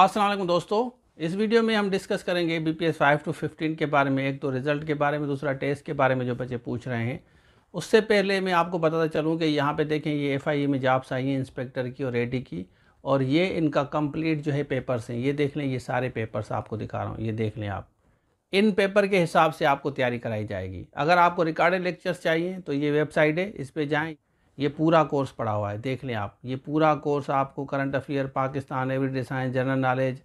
असलम दोस्तों इस वीडियो में हम डिस्कस करेंगे B P S five to fifteen के बारे में एक तो रिज़ल्ट के बारे में दूसरा टेस्ट के बारे में जो बच्चे पूछ रहे हैं उससे पहले मैं आपको बताता चलूँ कि यहाँ पे देखें ये एफ आई ए में जॉब्स आई हैं इंस्पेक्टर की और रेडी की और ये इनका कंप्लीट जो है पेपर्स हैं ये देख लें ये सारे पेपर्स आपको दिखा रहा हूँ ये देख लें आप इन पेपर के हिसाब से आपको तैयारी कराई जाएगी अगर आपको रिकॉर्डेड लेक्चर्स चाहिए तो ये वेबसाइट है इस पर जाएँ ये पूरा कोर्स पढ़ा हुआ है देख लें आप ये पूरा कोर्स आपको current affair Pakistan everyday science general knowledge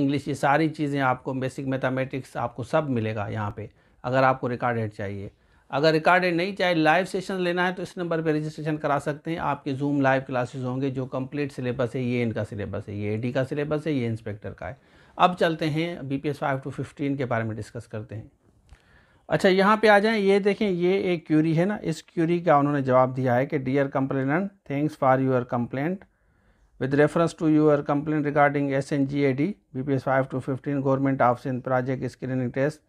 English ये सारी चीज़ें आपको बेसिक मैथमेटिक्स आपको सब मिलेगा यहाँ पे अगर आपको रिकॉर्डेड चाहिए अगर रिकॉर्डेड नहीं चाहिए लाइव सेशन लेना है तो इस नंबर पे रजिस्ट्रेशन करा सकते हैं आपके जूम लाइव क्लासेस होंगे जो कंप्लीट सिलेबस है ये इनका सिलेबस है ये ए का सिलेबस है ये इंस्पेक्टर का है अब चलते हैं B P S five to fifteen के बारे में डिस्कस करते हैं अच्छा यहाँ पे आ जाएं ये देखें ये एक क्यूरी है ना इस क्यूरी का उन्होंने जवाब दिया है कि dear complainant thanks for your complaint N G A D B P S five to fifteen government of Sindh project screening test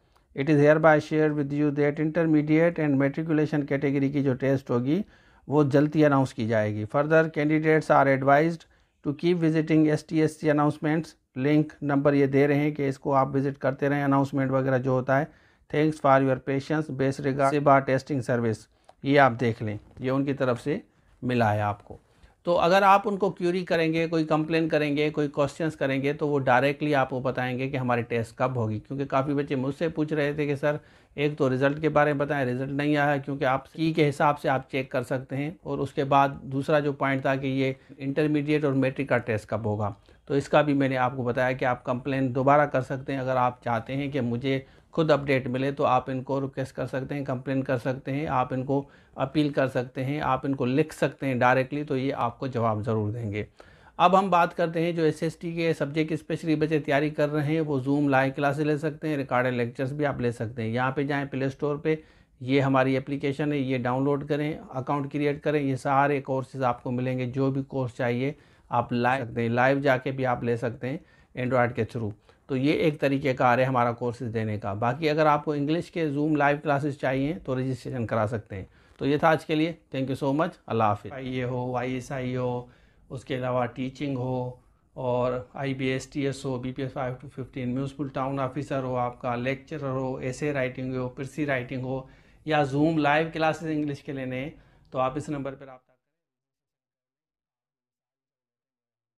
it is hereby share with you that intermediate and matriculation category की जो test होगी वो जल्दी announce की जाएगी further candidates are advise to keep visiting S T S C announcements link number ये दे रहे हैं कि इसको आप विज़िट करते रहें अनाउंसमेंट वगैरह जो होता है thanks for your patience best regard SIBA testing service ये आप देख लें ये उनकी तरफ से मिला है आपको तो अगर आप उनको क्यूरी करेंगे कोई कंप्लेन करेंगे कोई क्वेश्चन करेंगे तो वो डायरेक्टली आपको बताएंगे कि हमारी टेस्ट कब होगी क्योंकि काफ़ी बच्चे मुझसे पूछ रहे थे कि सर एक तो रिज़ल्ट के बारे में बताएं रिज़ल्ट नहीं आया क्योंकि आप की के हिसाब से आप चेक कर सकते हैं और उसके बाद दूसरा जो पॉइंट था कि ये इंटरमीडिएट और मेट्रिक का टेस्ट कब होगा तो इसका भी मैंने आपको बताया कि आप कंप्लेन दोबारा कर सकते हैं अगर आप चाहते हैं कि मुझे खुद अपडेट मिले तो आप इनको रिक्वेस्ट कर सकते हैं कंप्लेन कर सकते हैं आप इनको अपील कर सकते हैं आप इनको लिख सकते हैं डायरेक्टली तो ये आपको जवाब ज़रूर देंगे अब हम बात करते हैं जो एस के सब्जेक्ट स्पेशली बच्चे तैयारी कर रहे हैं वो जूम लाइव क्लासेस ले सकते हैं रिकॉर्डेड लेक्चर्स भी आप ले सकते हैं यहाँ पे जाएं प्ले स्टोर पे ये हमारी एप्लीकेशन है ये डाउनलोड करें अकाउंट क्रिएट करें ये सारे कोर्सेज़ आपको मिलेंगे जो भी कोर्स चाहिए आप ला सकते हैं लाइव जाके भी आप ले सकते हैं एंड्रॉयड के थ्रू तो ये एक तरीके का आ रहा है हमारा कोर्सेज देने का बाकी अगर आपको इंग्लिश के जूम लाइव क्लासेस चाहिए तो रजिस्ट्रेशन करा सकते हैं तो ये था आज के लिए थैंक यू सो मच अल्लाह हाफि आई ए हो आई एस आई हो उसके अलावा टीचिंग हो और I B S T S हो B P S five to fifteen municipal town officer हो आपका लेक्चरर हो ए राइटिंग हो पिरसी राइटिंग हो या जूम लाइव क्लासेस इंग्लिश के लेने तो आप इस नंबर पर आप